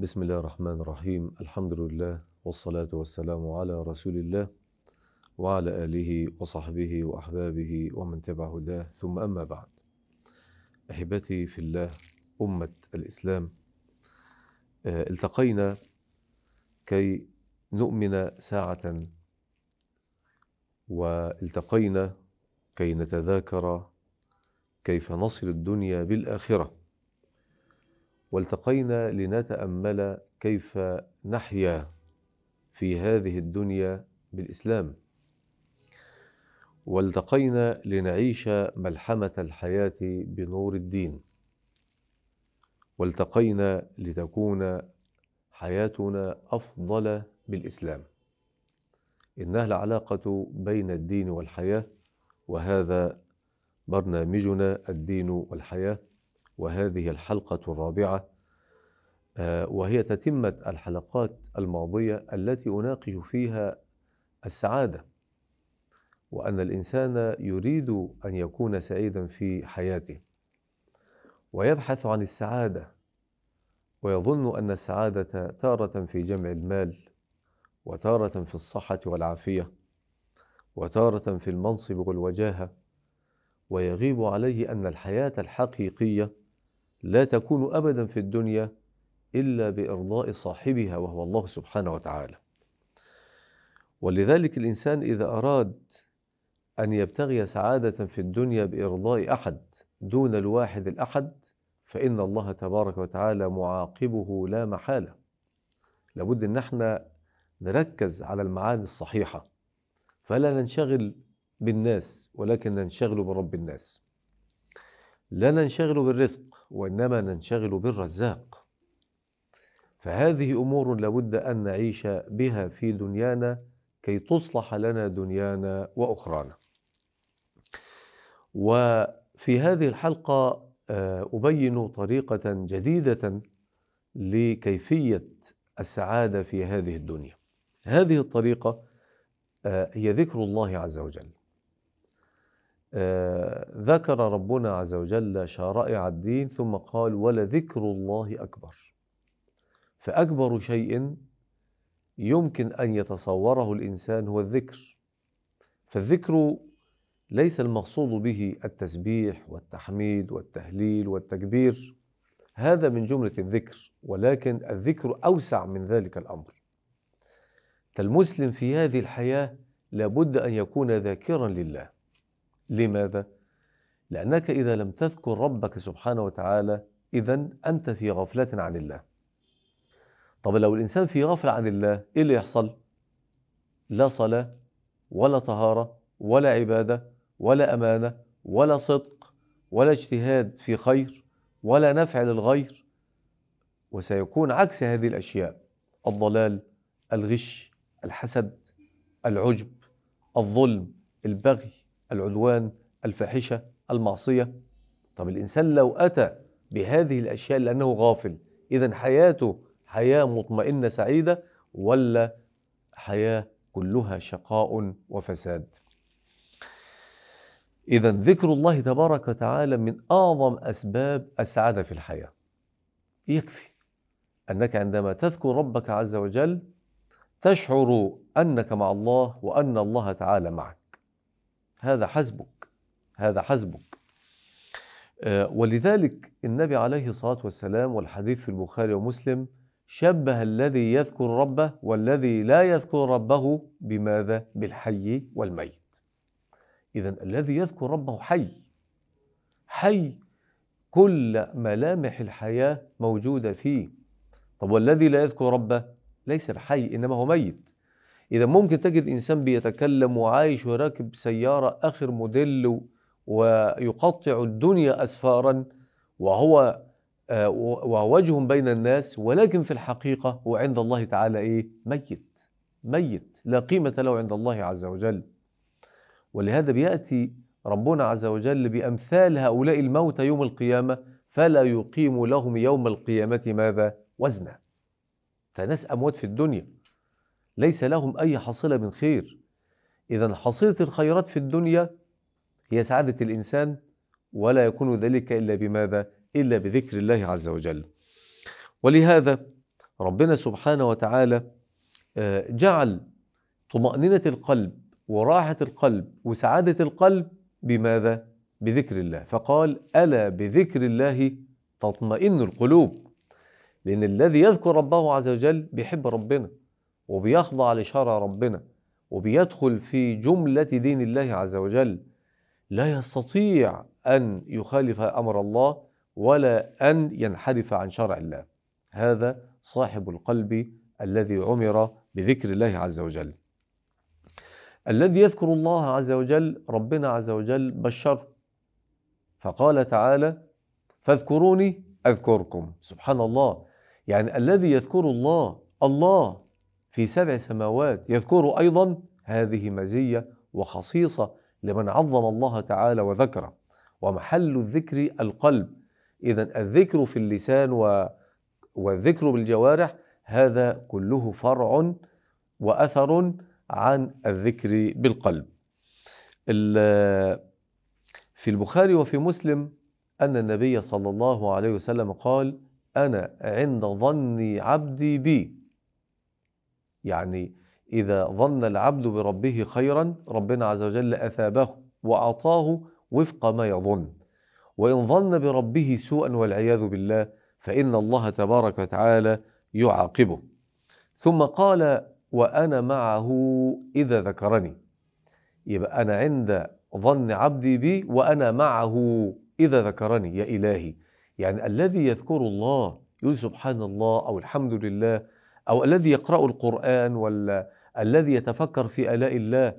بسم الله الرحمن الرحيم الحمد لله والصلاة والسلام على رسول الله وعلى آله وصحبه وأحبابه ومن تبع هداه ثم أما بعد أحبتي في الله أمة الإسلام آه، التقينا كي نؤمن ساعة والتقينا كي نتذاكر كيف نصل الدنيا بالآخرة والتقينا لنتامل كيف نحيا في هذه الدنيا بالاسلام والتقينا لنعيش ملحمه الحياه بنور الدين والتقينا لتكون حياتنا افضل بالاسلام انها العلاقه بين الدين والحياه وهذا برنامجنا الدين والحياه وهذه الحلقة الرابعة آه، وهي تتمة الحلقات الماضية التي أناقش فيها السعادة وأن الإنسان يريد أن يكون سعيدا في حياته ويبحث عن السعادة ويظن أن السعادة تارة في جمع المال وتارة في الصحة والعافية وتارة في المنصب والوجاهة ويغيب عليه أن الحياة الحقيقية لا تكون ابدا في الدنيا الا بارضاء صاحبها وهو الله سبحانه وتعالى ولذلك الانسان اذا اراد ان يبتغي سعاده في الدنيا بارضاء احد دون الواحد الاحد فان الله تبارك وتعالى معاقبه لا محاله لابد ان احنا نركز على المعاني الصحيحه فلا ننشغل بالناس ولكن ننشغل برب الناس لا ننشغل بالرزق وإنما ننشغل بالرزاق فهذه أمور لابد أن نعيش بها في دنيانا كي تصلح لنا دنيانا وأخرانا وفي هذه الحلقة آه، أبين طريقة جديدة لكيفية السعادة في هذه الدنيا هذه الطريقة آه، هي ذكر الله عز وجل آه، ذكر ربنا عز وجل شرائع الدين ثم قال ولذكر الله أكبر فأكبر شيء يمكن أن يتصوره الإنسان هو الذكر فالذكر ليس المقصود به التسبيح والتحميد والتهليل والتكبير هذا من جملة الذكر ولكن الذكر أوسع من ذلك الأمر فالمسلم في هذه الحياة لابد أن يكون ذاكرا لله لماذا؟ لأنك إذا لم تذكر ربك سبحانه وتعالى إذا أنت في غفلة عن الله طب لو الإنسان في غفلة عن الله إيه اللي يحصل؟ لا صلاة ولا طهارة ولا عبادة ولا أمانة ولا صدق ولا اجتهاد في خير ولا نفع للغير وسيكون عكس هذه الأشياء الضلال الغش الحسد العجب الظلم البغي العدوان الفاحشه المعصيه طب الانسان لو اتى بهذه الاشياء لانه غافل اذا حياته حياه مطمئنه سعيده ولا حياه كلها شقاء وفساد اذا ذكر الله تبارك وتعالى من اعظم اسباب السعاده في الحياه يكفي انك عندما تذكر ربك عز وجل تشعر انك مع الله وان الله تعالى معك هذا حسبك هذا حسبك آه، ولذلك النبي عليه الصلاة والسلام والحديث في البخاري ومسلم شبه الذي يذكر ربه والذي لا يذكر ربه بماذا؟ بالحي والميت. إذا الذي يذكر ربه حي. حي كل ملامح الحياة موجودة فيه. طب والذي لا يذكر ربه ليس بحي إنما هو ميت. إذا ممكن تجد إنسان بيتكلم وعايش وراكب سيارة آخر موديل ويقطع الدنيا أسفارا وهو آه، ووجه بين الناس ولكن في الحقيقة هو عند الله تعالى إيه؟ ميت ميت لا قيمة له عند الله عز وجل ولهذا بيأتي ربنا عز وجل بأمثال هؤلاء الموتى يوم القيامة فلا يقيم لهم يوم القيامة ماذا؟ وزنا فناس أموات في الدنيا ليس لهم أي حصيلة من خير إذا حصيلة الخيرات في الدنيا هي سعادة الإنسان ولا يكون ذلك إلا بماذا؟ إلا بذكر الله عز وجل ولهذا ربنا سبحانه وتعالى آه، جعل طمأنينة القلب وراحة القلب وسعادة القلب بماذا؟ بذكر الله فقال ألا بذكر الله تطمئن القلوب لأن الذي يذكر ربه عز وجل بيحب ربنا وبيخضع لشرع ربنا وبيدخل في جملة دين الله عز وجل لا يستطيع أن يخالف أمر الله ولا أن ينحرف عن شرع الله هذا صاحب القلب الذي عمر بذكر الله عز وجل الذي يذكر الله عز وجل ربنا عز وجل بشره فقال تعالى فاذكروني أذكركم سبحان الله يعني الذي يذكر الله الله في سبع سماوات يذكر أيضا هذه مزية وخصيصة لمن عظم الله تعالى وذكره ومحل الذكر القلب إذا الذكر في اللسان و... والذكر بالجوارح هذا كله فرع وأثر عن الذكر بالقلب في البخاري وفي مسلم أن النبي صلى الله عليه وسلم قال أنا عند ظن عبدي بي يعني إذا ظن العبد بربه خيرا ربنا عز وجل أثابه وأعطاه وفق ما يظن وإن ظن بربه سوءا والعياذ بالله فإن الله تبارك وتعالى يعاقبه ثم قال وأنا معه إذا ذكرني يبقى أنا عند ظن عبدي بي وأنا معه إذا ذكرني يا إلهي يعني الذي يذكر الله يقول سبحان الله أو الحمد لله أو الذي يقرأ القرآن ولا الذي يتفكر في آلاء الله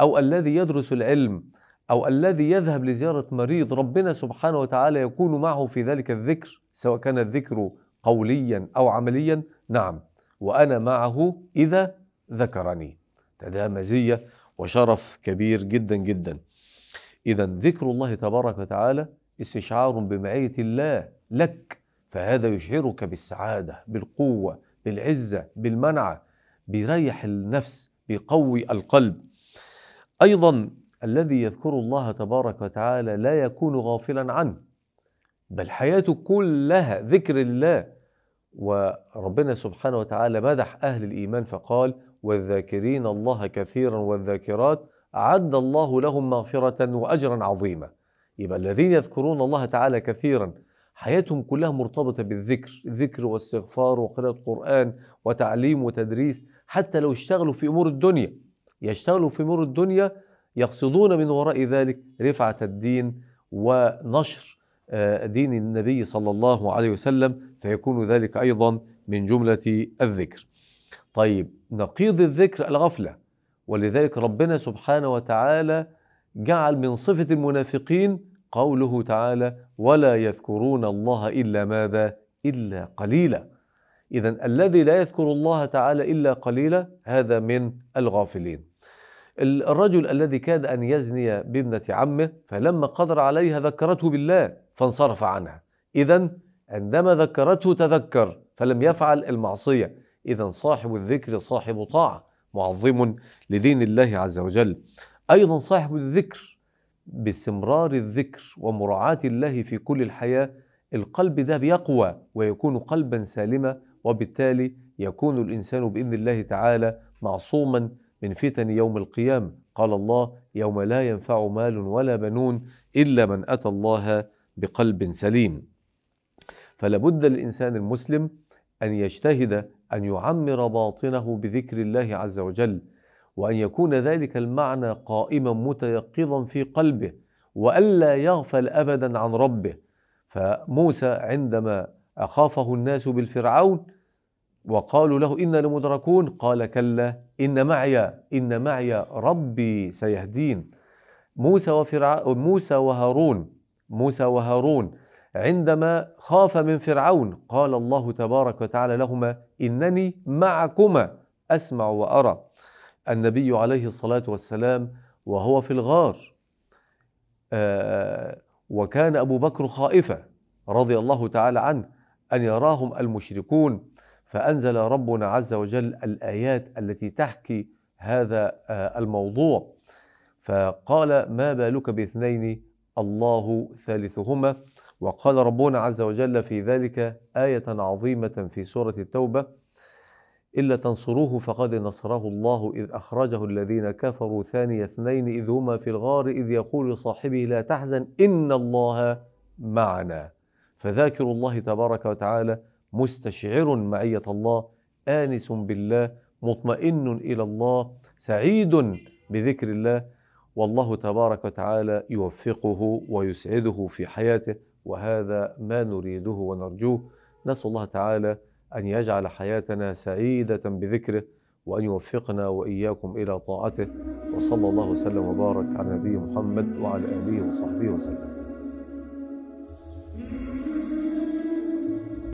أو الذي يدرس العلم أو الذي يذهب لزيارة مريض ربنا سبحانه وتعالى يكون معه في ذلك الذكر سواء كان الذكر قوليا أو عمليا نعم وأنا معه إذا ذكرني ده مزية وشرف كبير جدا جدا إذا ذكر الله تبارك وتعالى استشعار بمعية الله لك فهذا يشعرك بالسعادة بالقوة بالعزة بالمنعة بيريح النفس بيقوي القلب أيضا الذي يذكر الله تبارك وتعالى لا يكون غافلا عنه بل حياته كلها ذكر الله وربنا سبحانه وتعالى مدح أهل الإيمان فقال والذاكرين الله كثيرا والذاكرات أعد الله لهم مغفرة وأجرا عظيما يبقى الذين يذكرون الله تعالى كثيرا حياتهم كلها مرتبطة بالذكر الذكر واستغفار وقراءة قرآن وتعليم وتدريس حتى لو اشتغلوا في أمور الدنيا يشتغلوا في أمور الدنيا يقصدون من وراء ذلك رفعة الدين ونشر آه، دين النبي صلى الله عليه وسلم فيكون ذلك أيضا من جملة الذكر طيب نقيض الذكر الغفلة ولذلك ربنا سبحانه وتعالى جعل من صفة المنافقين قوله تعالى ولا يذكرون الله إلا ماذا إلا قليلا إذا الذي لا يذكر الله تعالى إلا قليلا هذا من الغافلين الرجل الذي كاد أن يزني بابنة عمه فلما قدر عليها ذكرته بالله فانصرف عنها إذا عندما ذكرته تذكر فلم يفعل المعصية إذا صاحب الذكر صاحب طاعة معظم لدين الله عز وجل أيضا صاحب الذكر باستمرار الذكر ومراعاة الله في كل الحياة القلب ده بيقوى ويكون قلبا سالما وبالتالي يكون الإنسان بإذن الله تعالى معصوما من فتن يوم القيامة قال الله يوم لا ينفع مال ولا بنون إلا من أتى الله بقلب سليم فلابد للإنسان المسلم أن يجتهد أن يعمر باطنه بذكر الله عز وجل وأن يكون ذلك المعنى قائما متيقظا في قلبه وألا يغفل أبدا عن ربه فموسى عندما أخافه الناس بالفرعون وقالوا له إنا لمدركون قال كلا إن معي إن معي ربي سيهدين موسى وفرعون موسى وهارون موسى وهارون عندما خاف من فرعون قال الله تبارك وتعالى لهما إنني معكما أسمع وأرى النبي عليه الصلاة والسلام وهو في الغار آه، وكان أبو بكر خائفة رضي الله تعالى عنه أن يراهم المشركون فأنزل ربنا عز وجل الآيات التي تحكي هذا آه، الموضوع فقال ما بالك باثنين الله ثالثهما وقال ربنا عز وجل في ذلك آية عظيمة في سورة التوبة إلا تنصروه فقد نصره الله إذ أخرجه الذين كفروا ثاني اثنين إذ هما في الغار إذ يقول لصاحبه لا تحزن إن الله معنا فذاكر الله تبارك وتعالى مستشعر معية الله آنس بالله مطمئن إلى الله سعيد بذكر الله والله تبارك وتعالى يوفقه ويسعده في حياته وهذا ما نريده ونرجوه نسأل الله تعالى أن يجعل حياتنا سعيدة بذكره وأن يوفقنا وإياكم إلى طاعته وصلى الله وسلم وبارك على نبي محمد وعلى آله وصحبه وسلم